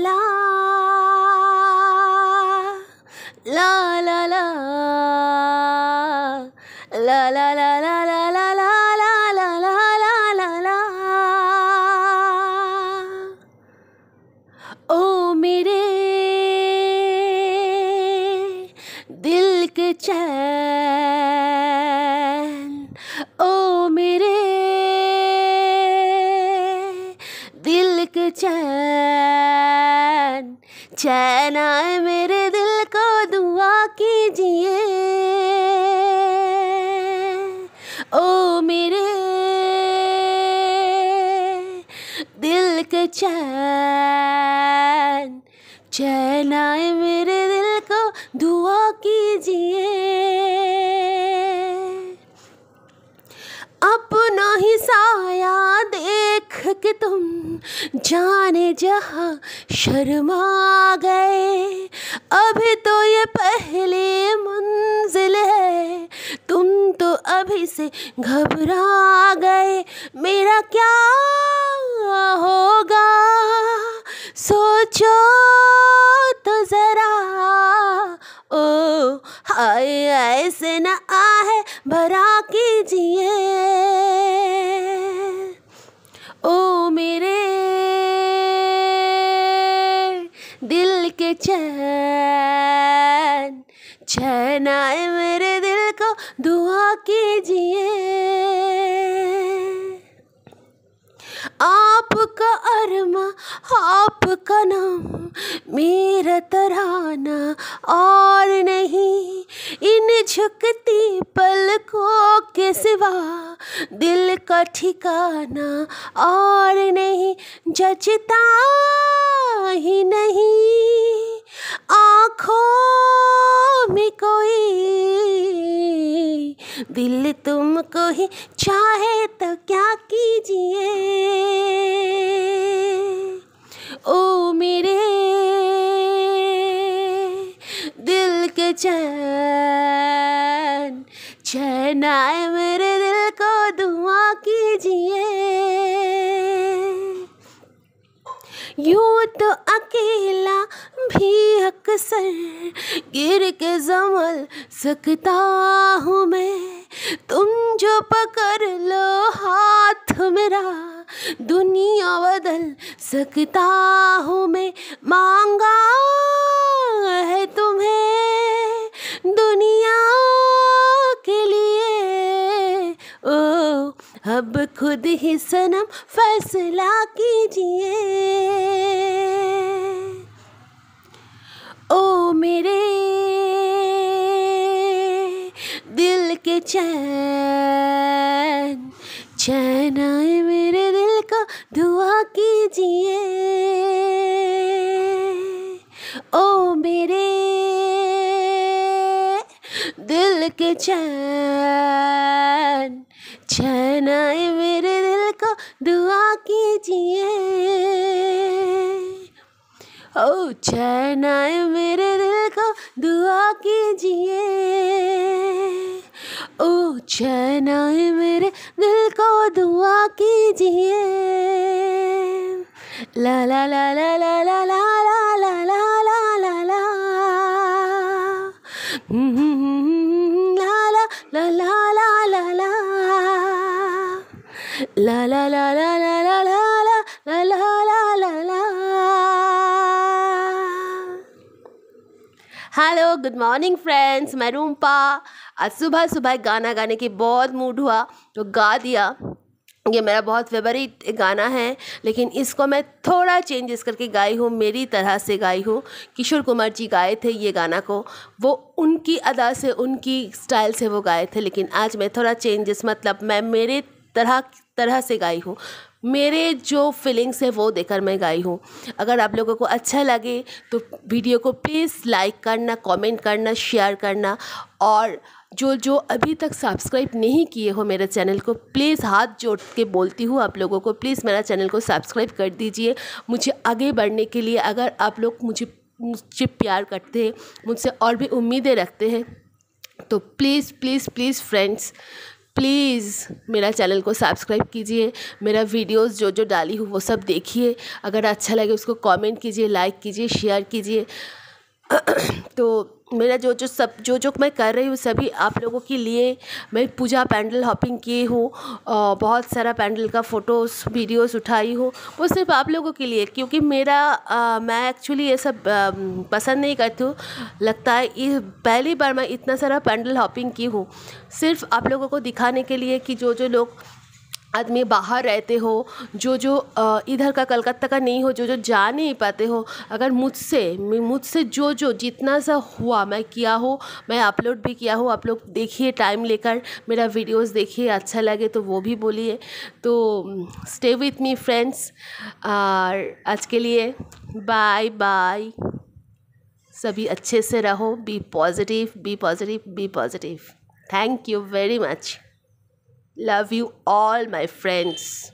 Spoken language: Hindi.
la la la la la la la la la la la la la la la la ओ मेरे दिल के चैन ओ मेरे दिल के चैन चैन आए मेरे दिल को दुआ कीजिए ओ मेरे दिल के चैन चैन आए मेरे दिल को दुआ कीजिए अपना ही जाने जहा शर्मा गए अभी तो ये पहली मंजिल है तुम तो अभी से घबरा गए मेरा क्या होगा सोचो तो ज़रा ओ हाय ऐसे न आए भरा कीजिए चैन चैन आए मेरे दिल को दुआ कीजिए आपका अरमा आपका नाम मेरा तराना और नहीं इन झुकती पलकों के सिवा दिल का ठिकाना और नहीं जचता ही नहीं आँखों में कोई दिल तुमको ही चाहे तो क्या कीजिए ओ मेरे दिल के चाहे बनाए मेरे दिल को दुआ कीजिए यूं तो अकेला भी अक्सर गिर के जमल सकता हूँ मैं तुम जो पकड़ लो हाथ मेरा दुनिया बदल सकता हूँ मैं मांगा खुद ही सनम फैसला कीजिए ओ मेरे दिल के चैन चैन आए मेरे दिल को दुआ कीजिए ओ मेरे दिल के चैन छनाए मेरे दिल को दुआ कीजिए ओ छनाए मेरे दिल को दुआ कीजिए ओ छनाए मेरे दिल को दुआ कीजिए ला ला ला ला ला ला ला La la la la la la la la la la la la hello good morning friends मैं रूम्पा आज सुबह सुबह गाना गाने की बहुत मूड हुआ तो गा दिया ये मेरा बहुत फेवरेट गाना है लेकिन इसको मैं थोड़ा चेंजेस करके गाई हूँ मेरी तरह से गाई हूँ किशोर कुमार जी गाए थे ये गाना को वो उनकी अदा से उनकी स्टाइल से वो गाए थे लेकिन आज मैं थोड़ा चेंजेस मतलब मैं मेरे तरह तरह से गाई हूँ मेरे जो फीलिंग्स है वो देकर मैं गाई हूँ अगर आप लोगों को अच्छा लगे तो वीडियो को प्लीज़ लाइक करना कमेंट करना शेयर करना और जो जो अभी तक सब्सक्राइब नहीं किए हो मेरे चैनल को प्लीज़ हाथ जोड़ के बोलती हूँ आप लोगों को प्लीज़ मेरा चैनल को सब्सक्राइब कर दीजिए मुझे आगे बढ़ने के लिए अगर आप लोग मुझे मुझे प्यार करते हैं मुझसे और भी उम्मीदें रखते हैं तो please please please friends please मेरा चैनल को सब्सक्राइब कीजिए मेरा वीडियोस जो जो डाली हूँ वो सब देखिए अगर अच्छा लगे उसको कमेंट कीजिए लाइक कीजिए शेयर कीजिए तो मेरा जो जो सब जो जो मैं कर रही हूँ सभी आप लोगों के लिए मैं पूजा पैंडल हॉपिंग की हूँ बहुत सारा पैंडल का फ़ोटोस वीडियोस उठाई हूँ वो सिर्फ आप लोगों के लिए क्योंकि मेरा आ, मैं एक्चुअली ये सब आ, पसंद नहीं करती हूँ लगता है इस पहली बार मैं इतना सारा पैंडल हॉपिंग की हूँ सिर्फ आप लोगों को दिखाने के लिए कि जो जो लोग आदमी बाहर रहते हो जो जो इधर का कलकत्ता का नहीं हो जो जो जा नहीं पाते हो अगर मुझसे मुझसे जो जो जितना सा हुआ मैं किया हो मैं अपलोड भी किया हो आप लोग देखिए टाइम लेकर मेरा वीडियोस देखिए अच्छा लगे तो वो भी बोलिए तो स्टे विथ मी फ्रेंड्स और आज के लिए बाय बाय सभी अच्छे से रहो be positive be positive be positive thank you very much Love you all, my friends.